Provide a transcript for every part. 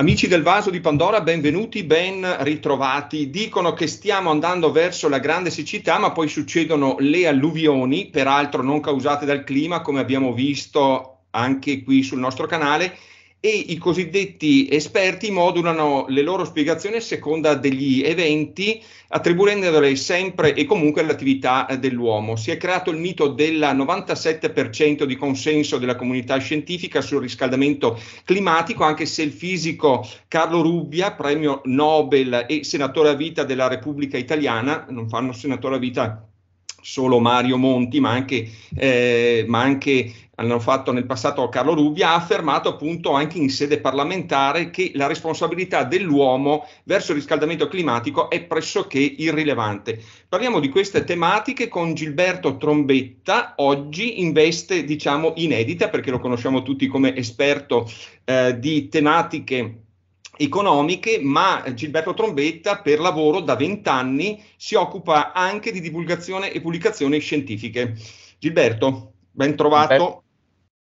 Amici del vaso di Pandora, benvenuti, ben ritrovati. Dicono che stiamo andando verso la grande siccità, ma poi succedono le alluvioni, peraltro non causate dal clima, come abbiamo visto anche qui sul nostro canale, e i cosiddetti esperti modulano le loro spiegazioni a seconda degli eventi, attribuendole sempre e comunque all'attività dell'uomo. Si è creato il mito del 97% di consenso della comunità scientifica sul riscaldamento climatico, anche se il fisico Carlo Rubbia, premio Nobel e senatore a vita della Repubblica Italiana, non fanno senatore a vita solo Mario Monti, ma anche, eh, ma anche, hanno fatto nel passato Carlo Rubbia, ha affermato appunto anche in sede parlamentare che la responsabilità dell'uomo verso il riscaldamento climatico è pressoché irrilevante. Parliamo di queste tematiche con Gilberto Trombetta, oggi in veste diciamo inedita perché lo conosciamo tutti come esperto eh, di tematiche economiche, ma Gilberto Trombetta per lavoro da 20 anni si occupa anche di divulgazione e pubblicazioni scientifiche. Gilberto, ben trovato.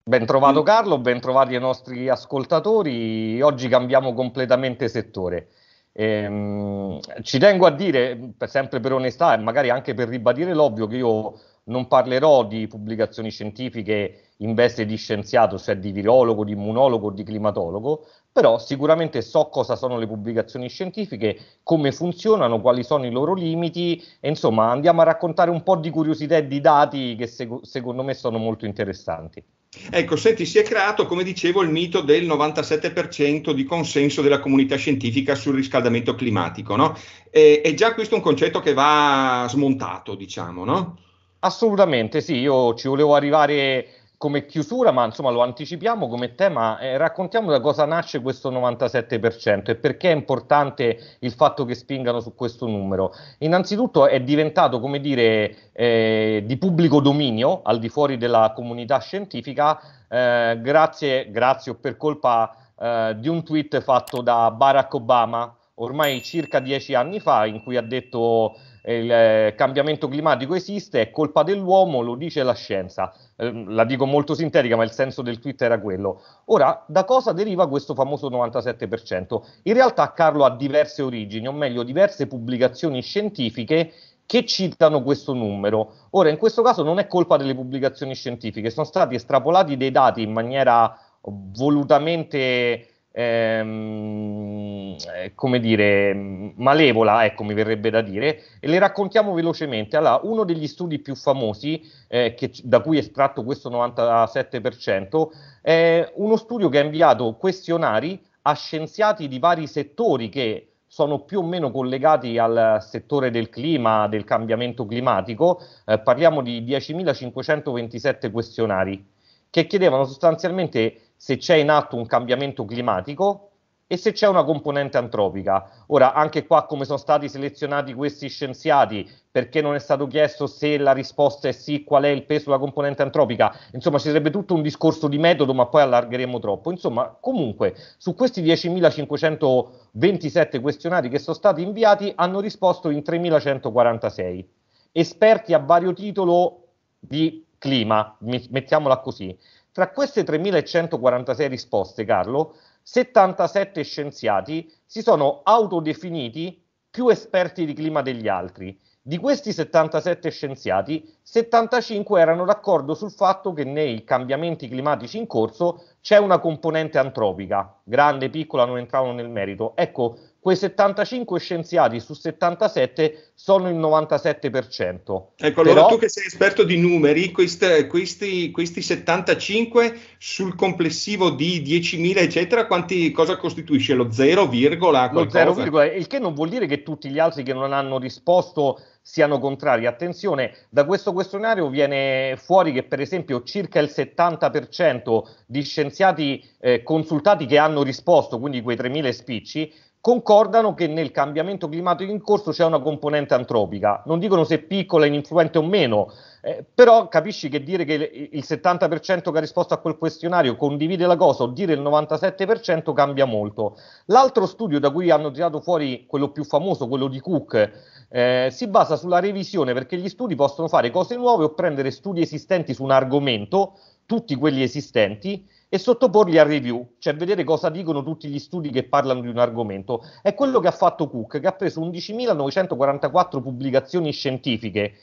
Ben trovato mm. Carlo, ben trovati ai nostri ascoltatori. Oggi cambiamo completamente settore. Ehm, ci tengo a dire, sempre per onestà e magari anche per ribadire l'ovvio, che io non parlerò di pubblicazioni scientifiche in veste di scienziato, cioè di virologo, di immunologo, di climatologo, però sicuramente so cosa sono le pubblicazioni scientifiche, come funzionano, quali sono i loro limiti e insomma andiamo a raccontare un po' di curiosità e di dati che sec- secondo me sono molto interessanti. Ecco, senti, si è creato, come dicevo, il mito del 97% di consenso della comunità scientifica sul riscaldamento climatico, no? E, e già questo un concetto che va smontato, diciamo, no? Assolutamente sì, io ci volevo arrivare come chiusura, ma insomma lo anticipiamo come tema, eh, raccontiamo da cosa nasce questo 97% e perché è importante il fatto che spingano su questo numero. Innanzitutto è diventato, come dire, eh, di pubblico dominio al di fuori della comunità scientifica, eh, grazie, grazie o per colpa eh, di un tweet fatto da Barack Obama ormai circa dieci anni fa in cui ha detto il eh, cambiamento climatico esiste, è colpa dell'uomo, lo dice la scienza. Ehm, la dico molto sintetica, ma il senso del tweet era quello. Ora, da cosa deriva questo famoso 97%? In realtà Carlo ha diverse origini, o meglio, diverse pubblicazioni scientifiche che citano questo numero. Ora, in questo caso non è colpa delle pubblicazioni scientifiche, sono stati estrapolati dei dati in maniera volutamente ehm, come dire, malevola, ecco mi verrebbe da dire, e le raccontiamo velocemente. Allora, uno degli studi più famosi, eh, che, da cui è estratto questo 97%, è uno studio che ha inviato questionari a scienziati di vari settori che sono più o meno collegati al settore del clima, del cambiamento climatico, eh, parliamo di 10.527 questionari che chiedevano sostanzialmente se c'è in atto un cambiamento climatico e se c'è una componente antropica. Ora, anche qua come sono stati selezionati questi scienziati, perché non è stato chiesto se la risposta è sì, qual è il peso della componente antropica, insomma ci sarebbe tutto un discorso di metodo, ma poi allargheremo troppo. Insomma, comunque, su questi 10.527 questionari che sono stati inviati, hanno risposto in 3.146 esperti a vario titolo di clima, mettiamola così. Tra queste 3.146 risposte, Carlo, 77 scienziati si sono autodefiniti più esperti di clima degli altri. Di questi 77 scienziati, 75 erano d'accordo sul fatto che nei cambiamenti climatici in corso c'è una componente antropica, grande, piccola, non entravano nel merito. Ecco, quei 75 scienziati su 77 sono il 97%. Ecco, allora Però... tu che sei esperto di numeri, questi, questi, questi 75 sul complessivo di 10.000, eccetera, quanti, cosa costituisce? Lo 0, qualcosa? lo 0, il che non vuol dire che tutti gli altri che non hanno risposto siano contrari. Attenzione, da questo questionario viene fuori che per esempio circa il 70% di scienziati eh, consultati che hanno risposto, quindi quei 3.000 spicci, concordano che nel cambiamento climatico in corso c'è una componente antropica. Non dicono se piccola, influente o meno, eh, però capisci che dire che il 70% che ha risposto a quel questionario condivide la cosa o dire il 97% cambia molto. L'altro studio da cui hanno tirato fuori quello più famoso, quello di Cook, eh, si basa sulla revisione perché gli studi possono fare cose nuove o prendere studi esistenti su un argomento, tutti quelli esistenti, e sottoporli a review, cioè vedere cosa dicono tutti gli studi che parlano di un argomento. È quello che ha fatto Cook, che ha preso 11.944 pubblicazioni scientifiche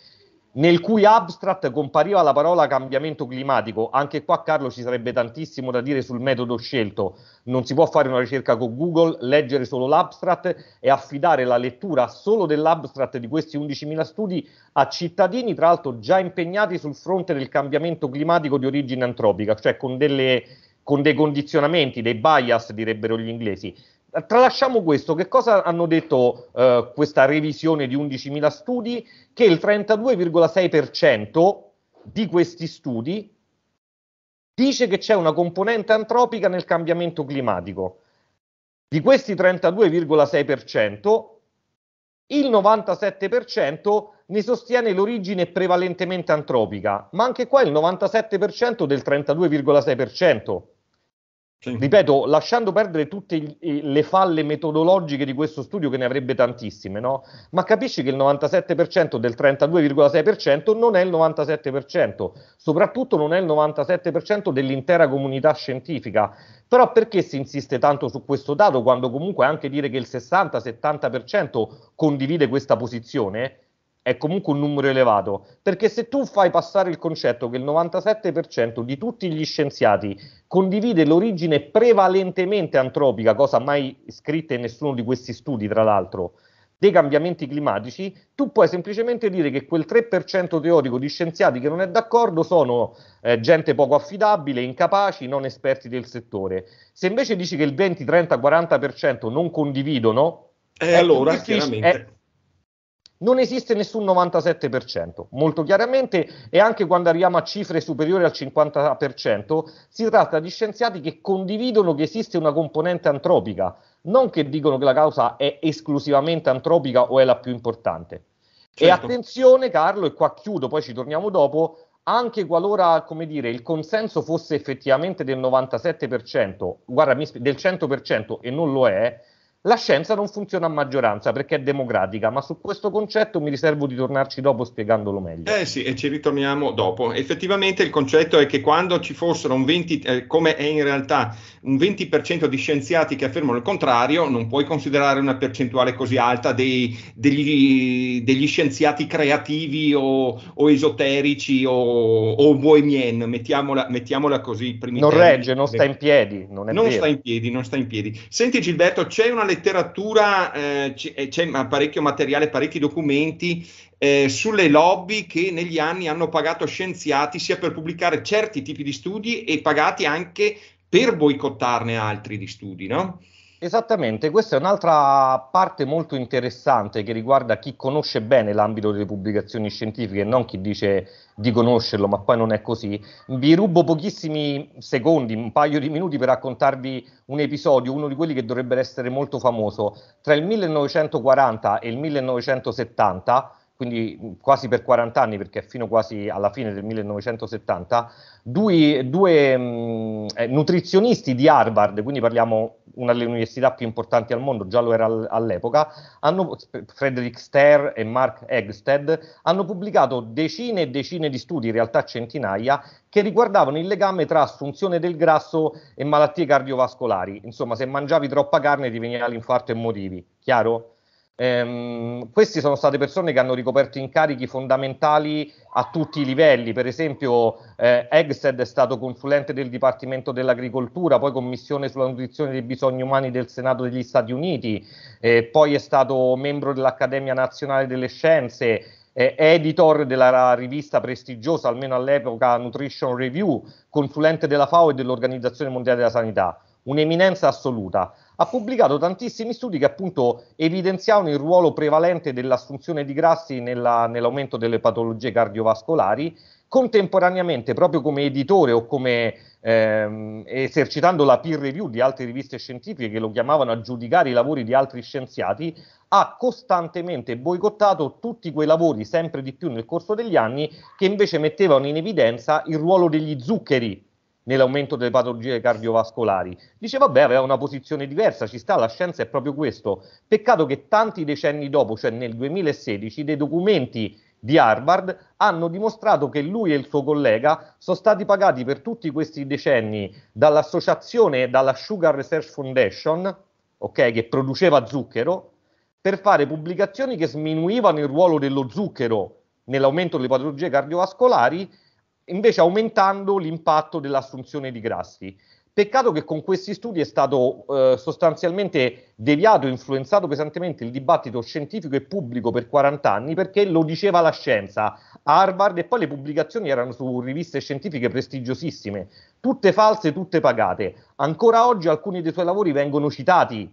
nel cui abstract compariva la parola cambiamento climatico. Anche qua, Carlo, ci sarebbe tantissimo da dire sul metodo scelto. Non si può fare una ricerca con Google, leggere solo l'abstract e affidare la lettura solo dell'abstract di questi 11.000 studi a cittadini, tra l'altro già impegnati sul fronte del cambiamento climatico di origine antropica, cioè con, delle, con dei condizionamenti, dei bias, direbbero gli inglesi Tralasciamo questo, che cosa hanno detto eh, questa revisione di 11.000 studi? Che il 32,6% di questi studi dice che c'è una componente antropica nel cambiamento climatico. Di questi 32,6%, il 97% ne sostiene l'origine prevalentemente antropica, ma anche qua il 97% del 32,6%. Sì. Ripeto, lasciando perdere tutte le falle metodologiche di questo studio, che ne avrebbe tantissime, no? ma capisci che il 97% del 32,6% non è il 97%, soprattutto non è il 97% dell'intera comunità scientifica. Però perché si insiste tanto su questo dato quando comunque anche dire che il 60-70% condivide questa posizione? è comunque un numero elevato, perché se tu fai passare il concetto che il 97% di tutti gli scienziati condivide l'origine prevalentemente antropica, cosa mai scritta in nessuno di questi studi tra l'altro, dei cambiamenti climatici, tu puoi semplicemente dire che quel 3% teorico di scienziati che non è d'accordo sono eh, gente poco affidabile, incapaci, non esperti del settore. Se invece dici che il 20, 30, 40% non condividono, eh, allora, chiaramente. È, non esiste nessun 97%, molto chiaramente, e anche quando arriviamo a cifre superiori al 50%, si tratta di scienziati che condividono che esiste una componente antropica, non che dicono che la causa è esclusivamente antropica o è la più importante. Certo. E attenzione Carlo, e qua chiudo, poi ci torniamo dopo, anche qualora dire, il consenso fosse effettivamente del 97%, guarda, del 100% e non lo è, la scienza non funziona a maggioranza perché è democratica, ma su questo concetto mi riservo di tornarci dopo spiegandolo meglio. Eh sì, e ci ritorniamo dopo. Effettivamente il concetto è che quando ci fossero un 20, eh, come è in realtà un 20% di scienziati che affermano il contrario, non puoi considerare una percentuale così alta dei, degli, degli, scienziati creativi o, o esoterici o, o bohemien, mettiamola, mettiamola così. Non regge, non sta in piedi. Non, non sta in piedi, non sta in piedi. Senti Gilberto, c'è una letteratura, eh, eh c'è parecchio materiale, parecchi documenti eh, sulle lobby che negli anni hanno pagato scienziati sia per pubblicare certi tipi di studi e pagati anche per boicottarne altri di studi, no? Esattamente, questa è un'altra parte molto interessante che riguarda chi conosce bene l'ambito delle pubblicazioni scientifiche, e non chi dice di conoscerlo, ma poi non è così. Vi rubo pochissimi secondi, un paio di minuti per raccontarvi un episodio, uno di quelli che dovrebbe essere molto famoso. Tra il 1940 e il 1970 quindi quasi per 40 anni, perché è fino quasi alla fine del 1970, due, due mh, mm, eh, nutrizionisti di Harvard, quindi parliamo una delle università più importanti al mondo, già lo era all'epoca, hanno, Frederick Ster e Mark Egsted hanno pubblicato decine e decine di studi, in realtà centinaia, che riguardavano il legame tra assunzione del grasso e malattie cardiovascolari. Insomma, se mangiavi troppa carne ti veniva l'infarto e motivi, chiaro? Ehm, questi sono state persone che hanno ricoperto incarichi fondamentali a tutti i livelli, per esempio eh, Egsted è stato consulente del Dipartimento dell'Agricoltura, poi commissione sulla nutrizione dei bisogni umani del Senato degli Stati Uniti, eh, poi è stato membro dell'Accademia Nazionale delle Scienze, eh, editor della rivista prestigiosa, almeno all'epoca, Nutrition Review, consulente della FAO e dell'Organizzazione Mondiale della Sanità, un'eminenza assoluta ha pubblicato tantissimi studi che appunto evidenziavano il ruolo prevalente dell'assunzione di grassi nella, nell'aumento delle patologie cardiovascolari. Contemporaneamente, proprio come editore o come ehm, esercitando la peer review di altre riviste scientifiche che lo chiamavano a giudicare i lavori di altri scienziati, ha costantemente boicottato tutti quei lavori sempre di più nel corso degli anni che invece mettevano in evidenza il ruolo degli zuccheri nell'aumento delle patologie cardiovascolari. Dice, vabbè, aveva una posizione diversa, ci sta, la scienza è proprio questo. Peccato che tanti decenni dopo, cioè nel 2016, dei documenti di Harvard hanno dimostrato che lui e il suo collega sono stati pagati per tutti questi decenni dall'associazione, dalla Sugar Research Foundation, okay, che produceva zucchero, per fare pubblicazioni che sminuivano il ruolo dello zucchero nell'aumento delle patologie cardiovascolari invece aumentando l'impatto dell'assunzione di grassi. Peccato che con questi studi è stato eh, sostanzialmente deviato, influenzato pesantemente il dibattito scientifico e pubblico per 40 anni perché lo diceva la scienza Harvard e poi le pubblicazioni erano su riviste scientifiche prestigiosissime, tutte false, tutte pagate. Ancora oggi alcuni dei suoi lavori vengono citati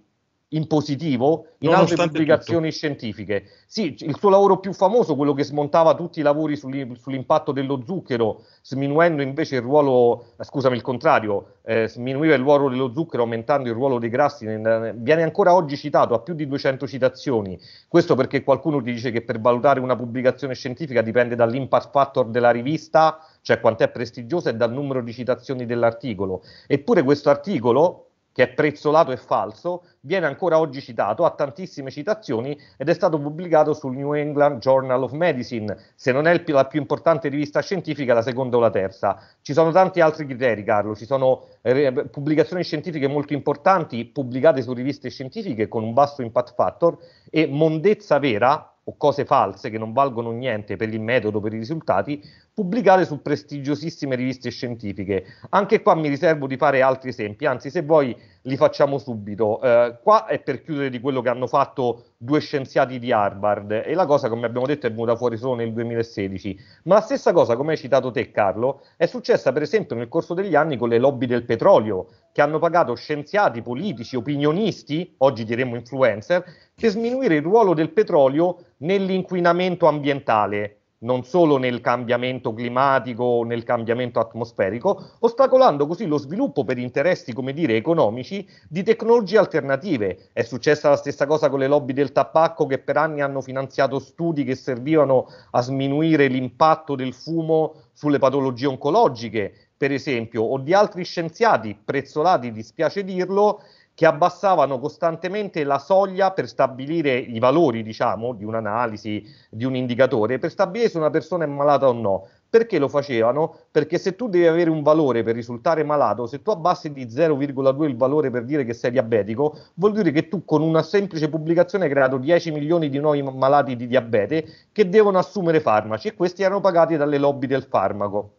in positivo in altre pubblicazioni tutto. scientifiche. Sì, il suo lavoro più famoso, quello che smontava tutti i lavori sull'impatto dello zucchero, sminuendo invece il ruolo, scusami il contrario, eh, sminuiva il ruolo dello zucchero aumentando il ruolo dei grassi, viene ancora oggi citato a più di 200 citazioni. Questo perché qualcuno ti dice che per valutare una pubblicazione scientifica dipende dall'impact factor della rivista, cioè quant'è prestigiosa e dal numero di citazioni dell'articolo. Eppure questo articolo, che è prezzolato e falso, viene ancora oggi citato, ha tantissime citazioni ed è stato pubblicato sul New England Journal of Medicine, se non è la più importante rivista scientifica, la seconda o la terza. Ci sono tanti altri criteri, Carlo, ci sono eh, pubblicazioni scientifiche molto importanti pubblicate su riviste scientifiche con un basso impact factor e mondezza vera, o cose false che non valgono niente per il metodo, per i risultati, pubblicate su prestigiosissime riviste scientifiche. Anche qua mi riservo di fare altri esempi, anzi se vuoi li facciamo subito. Eh, qua è per chiudere di quello che hanno fatto due scienziati di Harvard e la cosa, come abbiamo detto, è venuta fuori solo nel 2016. Ma la stessa cosa, come hai citato te Carlo, è successa per esempio nel corso degli anni con le lobby del petrolio, che hanno pagato scienziati, politici, opinionisti, oggi diremmo influencer, per sminuire il ruolo del petrolio nell'inquinamento ambientale, non solo nel cambiamento climatico nel cambiamento atmosferico, ostacolando così lo sviluppo per interessi, come dire, economici di tecnologie alternative. È successa la stessa cosa con le lobby del tabacco che per anni hanno finanziato studi che servivano a sminuire l'impatto del fumo sulle patologie oncologiche, per esempio, o di altri scienziati prezzolati, dispiace dirlo, che abbassavano costantemente la soglia per stabilire i valori, diciamo, di un'analisi, di un indicatore, per stabilire se una persona è malata o no. Perché lo facevano? Perché se tu devi avere un valore per risultare malato, se tu abbassi di 0,2 il valore per dire che sei diabetico, vuol dire che tu con una semplice pubblicazione hai creato 10 milioni di nuovi malati di diabete che devono assumere farmaci e questi erano pagati dalle lobby del farmaco.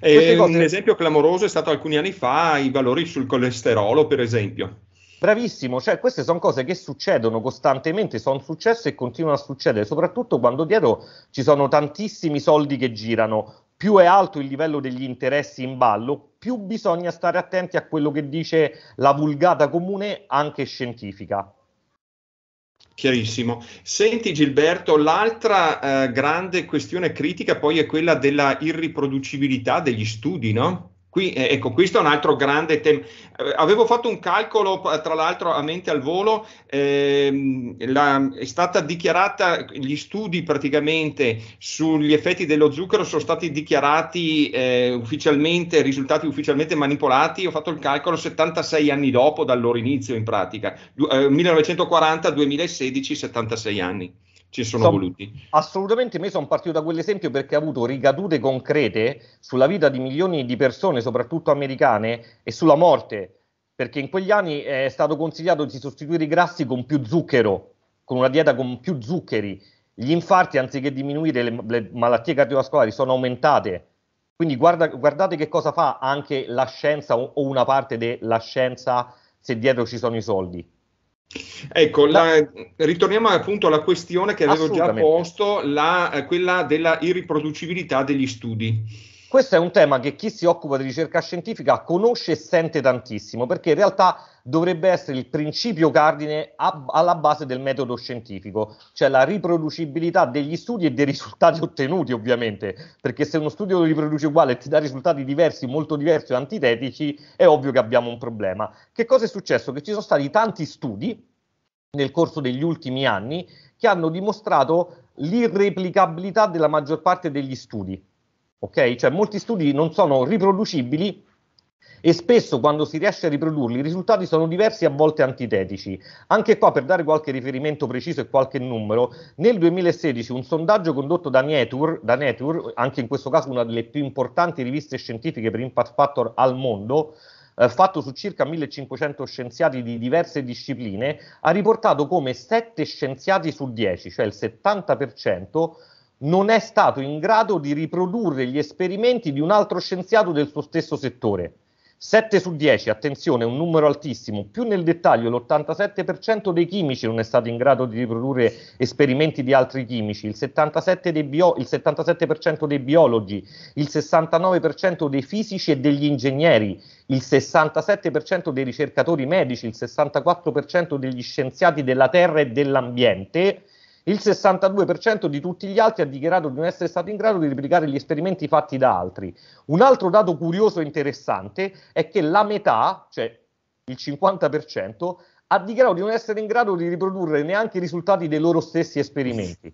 Eh, cose... Ehm, un esempio clamoroso è stato alcuni anni fa i valori sul colesterolo, per esempio. Bravissimo, cioè queste sono cose che succedono costantemente, sono successe e continuano a succedere, soprattutto quando dietro ci sono tantissimi soldi che girano. Più è alto il livello degli interessi in ballo, più bisogna stare attenti a quello che dice la vulgata comune, anche scientifica. Chiarissimo. Senti Gilberto, l'altra eh, grande questione critica poi è quella della irriproducibilità degli studi, no? Qui, eh, ecco, questo è un altro grande tema. Eh, avevo fatto un calcolo, tra l'altro, a mente al volo, ehm, la, è stata dichiarata, gli studi praticamente sugli effetti dello zucchero sono stati dichiarati eh, ufficialmente, risultati ufficialmente manipolati, ho fatto il calcolo 76 anni dopo dal loro inizio in pratica, du- eh, 1940-2016, 76 anni ci sono Som- voluti. Assolutamente, me sono partito da quell'esempio perché ha avuto ricadute concrete sulla vita di milioni di persone, soprattutto americane, e sulla morte, perché in quegli anni eh, è stato consigliato di sostituire i grassi con più zucchero, con una dieta con più zuccheri. Gli infarti, anziché diminuire, le, le malattie cardiovascolari sono aumentate. Quindi guarda, guardate che cosa fa anche la scienza o, o una parte della scienza se dietro ci sono i soldi. Ecco, la... ritorniamo appunto alla questione che avevo già posto, la, quella della irriproducibilità degli studi questo è un tema che chi si occupa di ricerca scientifica conosce e sente tantissimo, perché in realtà dovrebbe essere il principio cardine a, alla base del metodo scientifico, cioè la riproducibilità degli studi e dei risultati ottenuti, ovviamente, perché se uno studio lo riproduce uguale e ti dà risultati diversi, molto diversi o antitetici, è ovvio che abbiamo un problema. Che cosa è successo? Che ci sono stati tanti studi nel corso degli ultimi anni che hanno dimostrato l'irreplicabilità della maggior parte degli studi ok? Cioè molti studi non sono riproducibili e spesso quando si riesce a riprodurli i risultati sono diversi e a volte antitetici. Anche qua per dare qualche riferimento preciso e qualche numero, nel 2016 un sondaggio condotto da Nature, da Nature anche in questo caso una delle più importanti riviste scientifiche per impact factor al mondo, eh, fatto su circa 1500 scienziati di diverse discipline, ha riportato come 7 scienziati su 10, cioè il 70%, non è stato in grado di riprodurre gli esperimenti di un altro scienziato del suo stesso settore. 7 su 10, attenzione, un numero altissimo. Più nel dettaglio, l'87% dei chimici non è stato in grado di riprodurre esperimenti di altri chimici, il 77%, dei, bio, il 77% dei biologi, il 69% dei fisici e degli ingegneri, il 67% dei ricercatori medici, il 64% degli scienziati della Terra e dell'ambiente il 62% di tutti gli altri ha dichiarato di non essere stato in grado di replicare gli esperimenti fatti da altri. Un altro dato curioso e interessante è che la metà, cioè il 50%, ha dichiarato di non essere in grado di riprodurre neanche i risultati dei loro stessi esperimenti.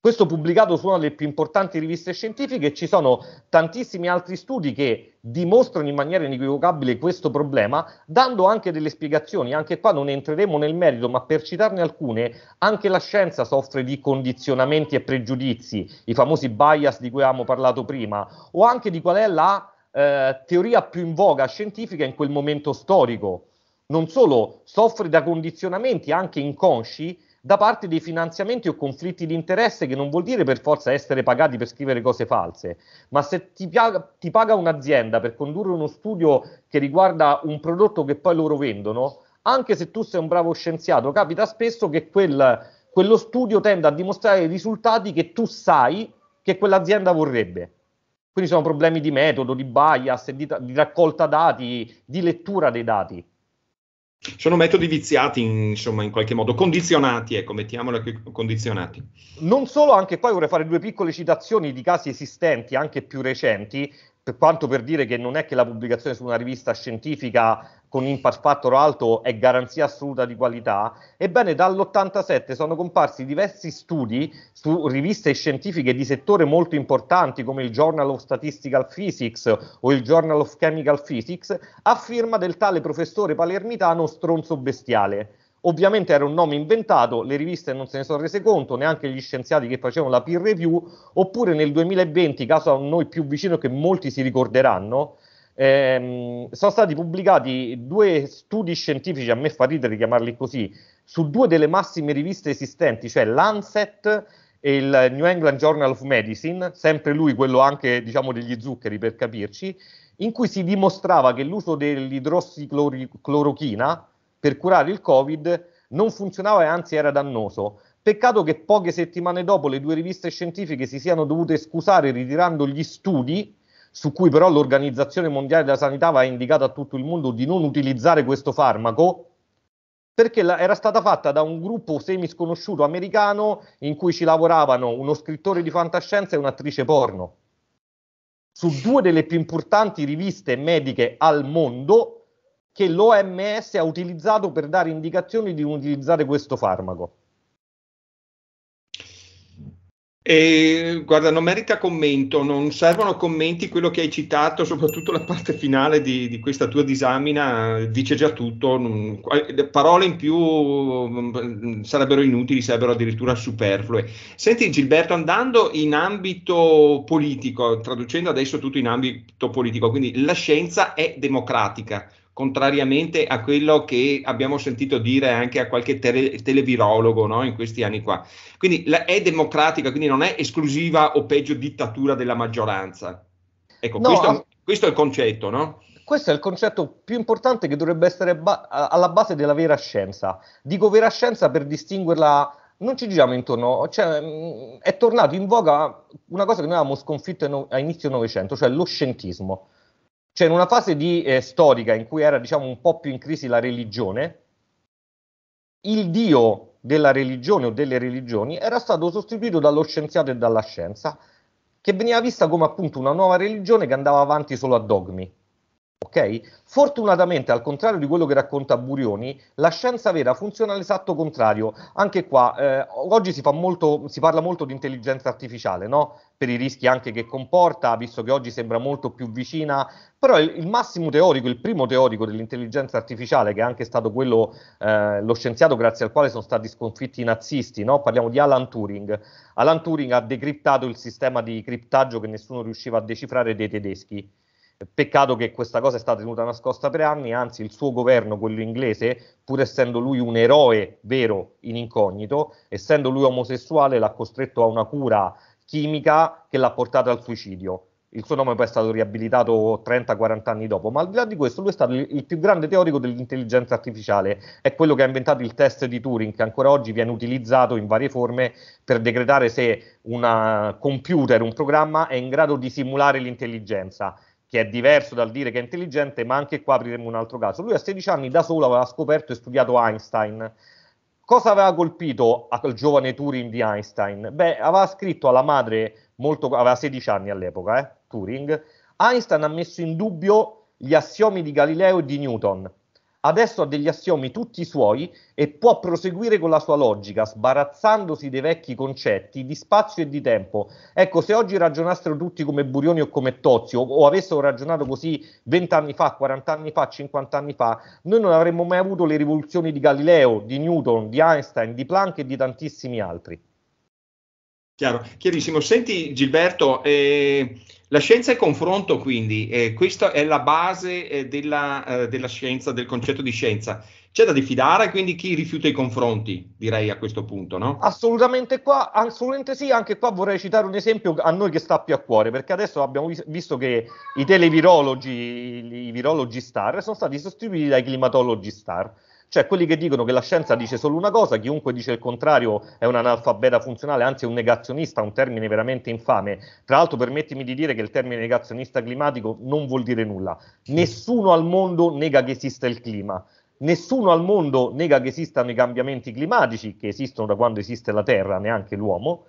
Questo pubblicato su una delle più importanti riviste scientifiche, ci sono tantissimi altri studi che dimostrano in maniera inequivocabile questo problema, dando anche delle spiegazioni. Anche qua non entreremo nel merito, ma per citarne alcune, anche la scienza soffre di condizionamenti e pregiudizi, i famosi bias di cui avevamo parlato prima, o anche di qual è la eh, teoria più in voga scientifica in quel momento storico. Non solo, soffre da condizionamenti anche inconsci da parte dei finanziamenti o conflitti di interesse, che non vuol dire per forza essere pagati per scrivere cose false, ma se ti, paga, ti paga un'azienda per condurre uno studio che riguarda un prodotto che poi loro vendono, anche se tu sei un bravo scienziato, capita spesso che quel, quello studio tenda a dimostrare i risultati che tu sai che quell'azienda vorrebbe. Quindi sono problemi di metodo, di bias, di, di raccolta dati, di lettura dei dati. Sono metodi viziati, insomma, in qualche modo, condizionati, ecco, mettiamola qui, condizionati. Non solo, anche poi vorrei fare due piccole citazioni di casi esistenti, anche più recenti, per quanto per dire che non è che la pubblicazione su una rivista scientifica con impact factor alto è garanzia assoluta di qualità, ebbene dall'87 sono comparsi diversi studi su riviste scientifiche di settore molto importanti come il Journal of Statistical Physics o il Journal of Chemical Physics a firma del tale professore palermitano Stronzo Bestiale. Ovviamente era un nome inventato, le riviste non se ne sono rese conto, neanche gli scienziati che facevano la peer review, oppure nel 2020, caso a noi più vicino che molti si ricorderanno, ehm, sono stati pubblicati due studi scientifici, a me fa ridere chiamarli così, su due delle massime riviste esistenti, cioè Lancet e il New England Journal of Medicine, sempre lui quello anche diciamo degli zuccheri per capirci, in cui si dimostrava che l'uso dell'idrossiclorochina per curare il Covid non funzionava e anzi era dannoso. Peccato che poche settimane dopo le due riviste scientifiche si siano dovute scusare ritirando gli studi su cui però l'Organizzazione Mondiale della Sanità aveva indicato a tutto il mondo di non utilizzare questo farmaco, perché la, era stata fatta da un gruppo semisconosciuto americano in cui ci lavoravano uno scrittore di fantascienza e un'attrice porno. Su due delle più importanti riviste mediche al mondo che l'OMS ha utilizzato per dare indicazioni di non utilizzare questo farmaco. E, guarda, non merita commento, non servono commenti quello che hai citato, soprattutto la parte finale di, di questa tua disamina dice già tutto, parole in più mm, mm, sarebbero inutili, sarebbero addirittura superflue. Senti Gilberto, andando in ambito politico, traducendo adesso tutto in ambito politico, quindi la scienza è democratica, contrariamente a quello che abbiamo sentito dire anche a qualche tele- televirologo no? in questi anni qua. Quindi la, è democratica, quindi non è esclusiva o peggio dittatura della maggioranza. Ecco, no, questo, questo, è il concetto, no? Questo è il concetto più importante che dovrebbe essere ba- alla base della vera scienza. Dico vera scienza per distinguerla non ci giriamo intorno, cioè, mm, è tornato in voga una cosa che noi avevamo sconfitto a inizio Novecento, cioè lo scientismo cioè in una fase di, eh, storica in cui era diciamo, un po' più in crisi la religione, il dio della religione o delle religioni era stato sostituito dallo scienziato e dalla scienza, che veniva vista come appunto una nuova religione che andava avanti solo a dogmi. Ok? Fortunatamente, al contrario di quello che racconta Burioni, la scienza vera funziona all'esatto contrario. Anche qua, eh, oggi si, molto, si, parla molto di intelligenza artificiale, no? per i rischi anche che comporta, visto che oggi sembra molto più vicina, però il, il massimo teorico, il primo teorico dell'intelligenza artificiale, che è anche stato quello, eh, lo scienziato grazie al quale sono stati sconfitti i nazisti, no? parliamo di Alan Turing. Alan Turing ha decriptato il sistema di criptaggio che nessuno riusciva a decifrare dei tedeschi Peccato che questa cosa è stata tenuta nascosta per anni, anzi il suo governo, quello inglese, pur essendo lui un eroe vero in incognito, essendo lui omosessuale, l'ha costretto a una cura chimica che l'ha portato al suicidio. Il suo nome poi è stato riabilitato 30-40 anni dopo, ma al di là di questo lui è stato il più grande teorico dell'intelligenza artificiale, è quello che ha inventato il test di Turing che ancora oggi viene utilizzato in varie forme per decretare se un computer, un programma è in grado di simulare l'intelligenza che è diverso dal dire che è intelligente, ma anche qua apriremo un altro caso. Lui a 16 anni da solo aveva scoperto e studiato Einstein. Cosa aveva colpito al giovane Turing di Einstein? Beh, aveva scritto alla madre, molto, aveva 16 anni all'epoca, eh, Turing, Einstein ha messo in dubbio gli assiomi di Galileo e di Newton adesso ha degli assiomi tutti suoi e può proseguire con la sua logica, sbarazzandosi dei vecchi concetti di spazio e di tempo. Ecco, se oggi ragionassero tutti come Burioni o come Tozio, o avessero ragionato così 20 anni fa, 40 anni fa, 50 anni fa, noi non avremmo mai avuto le rivoluzioni di Galileo, di Newton, di Einstein, di Planck e di tantissimi altri. Chiaro, chiarissimo. Senti Gilberto, eh, la scienza è confronto quindi, eh, questa è la base eh, della, eh, della, scienza, del concetto di scienza. C'è da diffidare quindi chi rifiuta i confronti, direi a questo punto, no? Assolutamente, qua, assolutamente sì, anche qua vorrei citare un esempio a noi che sta più a cuore, perché adesso abbiamo visto che i televirologi, i virologi star, sono stati sostituiti dai climatologi star cioè quelli che dicono che la scienza dice solo una cosa, chiunque dice il contrario è un analfabeta funzionale, anzi un negazionista, un termine veramente infame. Tra l'altro permettimi di dire che il termine negazionista climatico non vuol dire nulla. Nessuno al mondo nega che esista il clima. Nessuno al mondo nega che esistano i cambiamenti climatici che esistono da quando esiste la Terra, neanche l'uomo.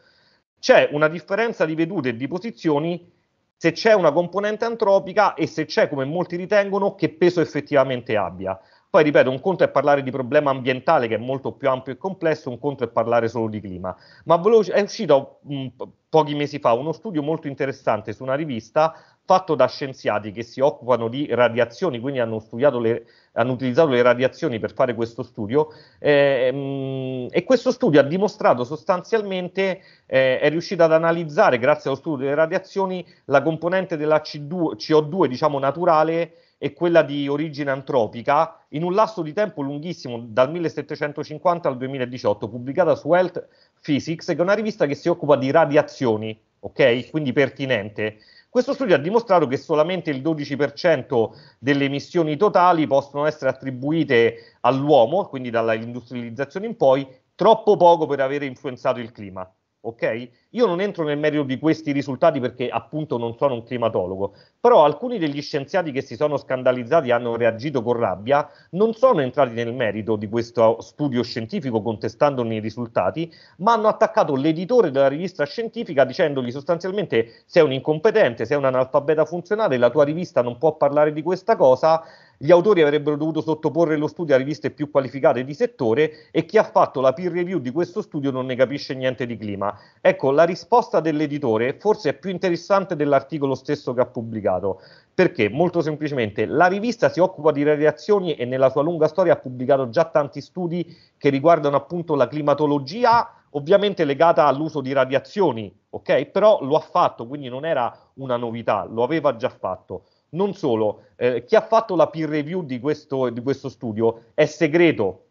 C'è una differenza di vedute e di posizioni se c'è una componente antropica e se c'è, come molti ritengono, che peso effettivamente abbia. Poi ripeto, un conto è parlare di problema ambientale che è molto più ampio e complesso, un conto è parlare solo di clima. Ma veloce, è uscito mh, pochi mesi fa uno studio molto interessante su una rivista fatto da scienziati che si occupano di radiazioni, quindi hanno, le, hanno utilizzato le radiazioni per fare questo studio eh, e questo studio ha dimostrato sostanzialmente, eh, è riuscito ad analizzare, grazie allo studio delle radiazioni, la componente della C2, CO2 diciamo naturale e quella di origine antropica in un lasso di tempo lunghissimo, dal 1750 al 2018, pubblicata su Health Physics, che è una rivista che si occupa di radiazioni, ok? Quindi pertinente. Questo studio ha dimostrato che solamente il 12% delle emissioni totali possono essere attribuite all'uomo, quindi dall'industrializzazione in poi, troppo poco per avere influenzato il clima ok? Io non entro nel merito di questi risultati perché appunto non sono un climatologo, però alcuni degli scienziati che si sono scandalizzati e hanno reagito con rabbia non sono entrati nel merito di questo studio scientifico contestandone i risultati, ma hanno attaccato l'editore della rivista scientifica dicendogli sostanzialmente sei un incompetente, sei un analfabeta funzionale, la tua rivista non può parlare di questa cosa gli autori avrebbero dovuto sottoporre lo studio a riviste più qualificate di settore e chi ha fatto la peer review di questo studio non ne capisce niente di clima. Ecco, la risposta dell'editore forse è più interessante dell'articolo stesso che ha pubblicato, perché molto semplicemente la rivista si occupa di radiazioni e nella sua lunga storia ha pubblicato già tanti studi che riguardano appunto la climatologia ovviamente legata all'uso di radiazioni, ok? Però lo ha fatto, quindi non era una novità, lo aveva già fatto. Non solo, eh, chi ha fatto la peer review di questo, di questo studio è segreto,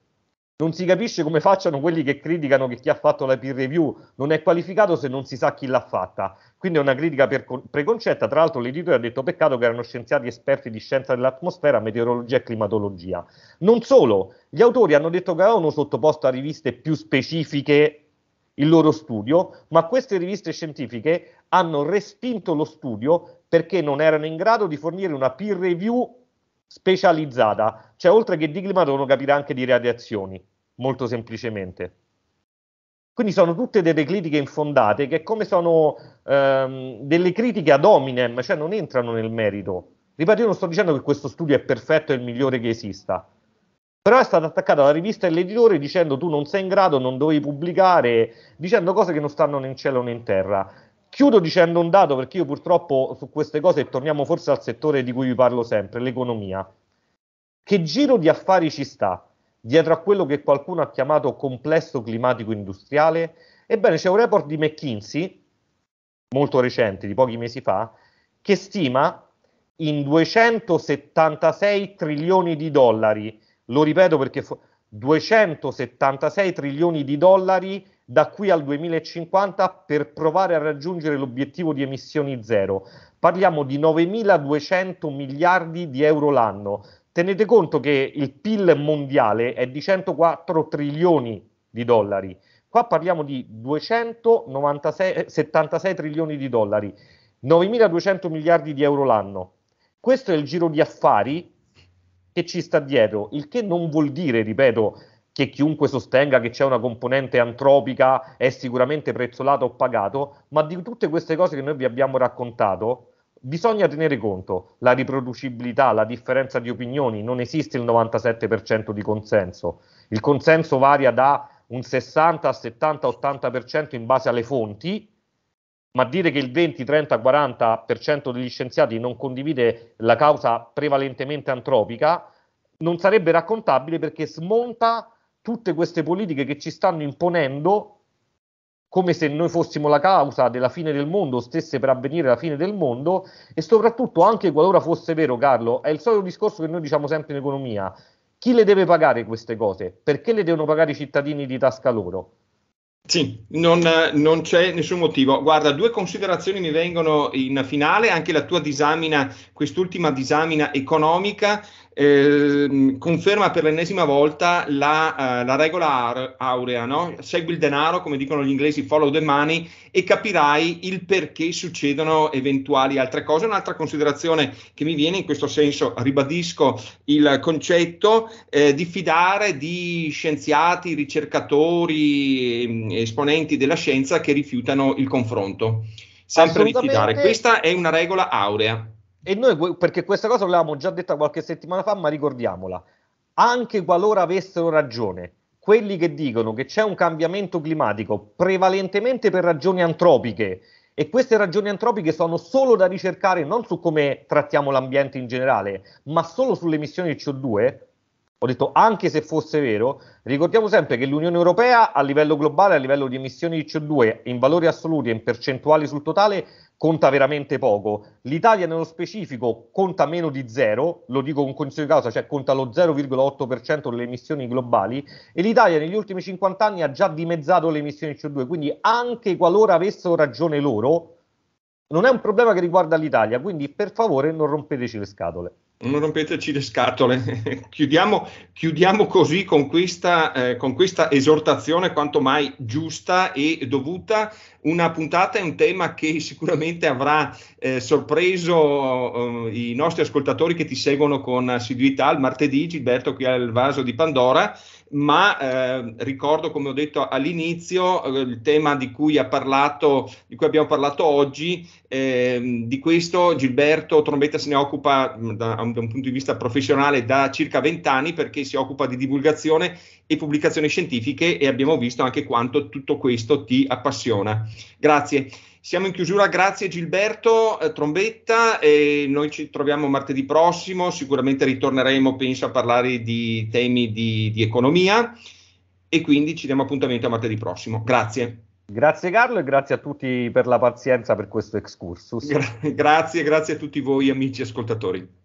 non si capisce come facciano quelli che criticano che chi ha fatto la peer review non è qualificato se non si sa chi l'ha fatta. Quindi è una critica preconcetta. Tra l'altro, l'editore ha detto: peccato che erano scienziati esperti di scienza dell'atmosfera, meteorologia e climatologia. Non solo, gli autori hanno detto che avevano sottoposto a riviste più specifiche il loro studio, ma queste riviste scientifiche hanno respinto lo studio perché non erano in grado di fornire una peer review specializzata, cioè oltre che di clima devono capire anche di radiazioni, molto semplicemente. Quindi sono tutte delle critiche infondate che come sono ehm, delle critiche ad hominem, cioè non entrano nel merito. Ripeto, io non sto dicendo che questo studio è perfetto, è il migliore che esista, però è stata attaccata la rivista e l'editore dicendo tu non sei in grado, non dovevi pubblicare, dicendo cose che non stanno né in cielo né in terra. Chiudo dicendo un dato perché io purtroppo su queste cose torniamo forse al settore di cui vi parlo sempre, l'economia. Che giro di affari ci sta dietro a quello che qualcuno ha chiamato complesso climatico industriale? Ebbene, c'è un report di McKinsey, molto recente, di pochi mesi fa, che stima in 276 trilioni di dollari, lo ripeto perché fu- 276 trilioni di dollari da qui al 2050 per provare a raggiungere l'obiettivo di emissioni zero. Parliamo di 9.200 miliardi di euro l'anno. Tenete conto che il PIL mondiale è di 104 trilioni di dollari. Qua parliamo di 276 trilioni di dollari, 9.200 miliardi di euro l'anno. Questo è il giro di affari che ci sta dietro, il che non vuol dire, ripeto, che chiunque sostenga che c'è una componente antropica è sicuramente prezzolato o pagato, ma di tutte queste cose che noi vi abbiamo raccontato, bisogna tenere conto la riproducibilità, la differenza di opinioni, non esiste il 97% di consenso. Il consenso varia da un 60, 70, 80% in base alle fonti, ma dire che il 20, 30, 40% degli scienziati non condivide la causa prevalentemente antropica non sarebbe raccontabile perché smonta tutte queste politiche che ci stanno imponendo come se noi fossimo la causa della fine del mondo, stesse per avvenire la fine del mondo, e soprattutto anche qualora fosse vero, Carlo, è il solito discorso che noi diciamo sempre in economia. Chi le deve pagare queste cose? Perché le devono pagare i cittadini di tasca loro? Sì, non, non, c'è nessun motivo. Guarda, due considerazioni mi vengono in finale, anche la tua disamina, quest'ultima disamina economica Ehm, conferma per l'ennesima volta la, uh, la regola aurea, no? segui il denaro, come dicono gli inglesi, follow the money e capirai il perché succedono eventuali altre cose. Un'altra considerazione che mi viene in questo senso, ribadisco il concetto eh, di fidare di scienziati, ricercatori, ehm, esponenti della scienza che rifiutano il confronto. Sempre di fidare. Questa è una regola aurea. E noi, perché questa cosa l'avevamo già detta qualche settimana fa, ma ricordiamola, anche qualora avessero ragione, quelli che dicono che c'è un cambiamento climatico prevalentemente per ragioni antropiche, e queste ragioni antropiche sono solo da ricercare non su come trattiamo l'ambiente in generale, ma solo sulle emissioni di CO2, ho detto anche se fosse vero, ricordiamo sempre che l'Unione Europea a livello globale, a livello di emissioni di CO2 in valori assoluti e in percentuali sul totale conta veramente poco. L'Italia nello specifico conta meno di zero, lo dico con condizione di causa, cioè conta lo 0,8% delle emissioni globali e l'Italia negli ultimi 50 anni ha già dimezzato le emissioni di CO2, quindi anche qualora avessero ragione loro, non è un problema che riguarda l'Italia, quindi per favore non rompeteci le scatole non rompeteci le scatole, chiudiamo, chiudiamo, così con questa, eh, con questa, esortazione quanto mai giusta e dovuta, una puntata e un tema che sicuramente avrà eh, sorpreso eh, i nostri ascoltatori che ti seguono con assiduità. Il martedì Gilberto qui al Vaso di Pandora, ma eh, ricordo, come ho detto all'inizio, eh, il tema di cui, parlato, di cui abbiamo parlato oggi, ehm, di questo Gilberto Trombetta se ne occupa mm, da, da un punto di vista professionale da circa vent'anni perché si occupa di divulgazione e pubblicazioni scientifiche e abbiamo visto anche quanto tutto questo ti appassiona. Grazie. Siamo in chiusura, grazie Gilberto, eh, trombetta, e noi ci troviamo martedì prossimo, sicuramente ritorneremo, penso, a parlare di temi di, di economia e quindi ci diamo appuntamento a martedì prossimo. Grazie. Grazie Carlo e grazie a tutti per la pazienza per questo excursus. Gra- grazie, grazie a tutti voi amici ascoltatori.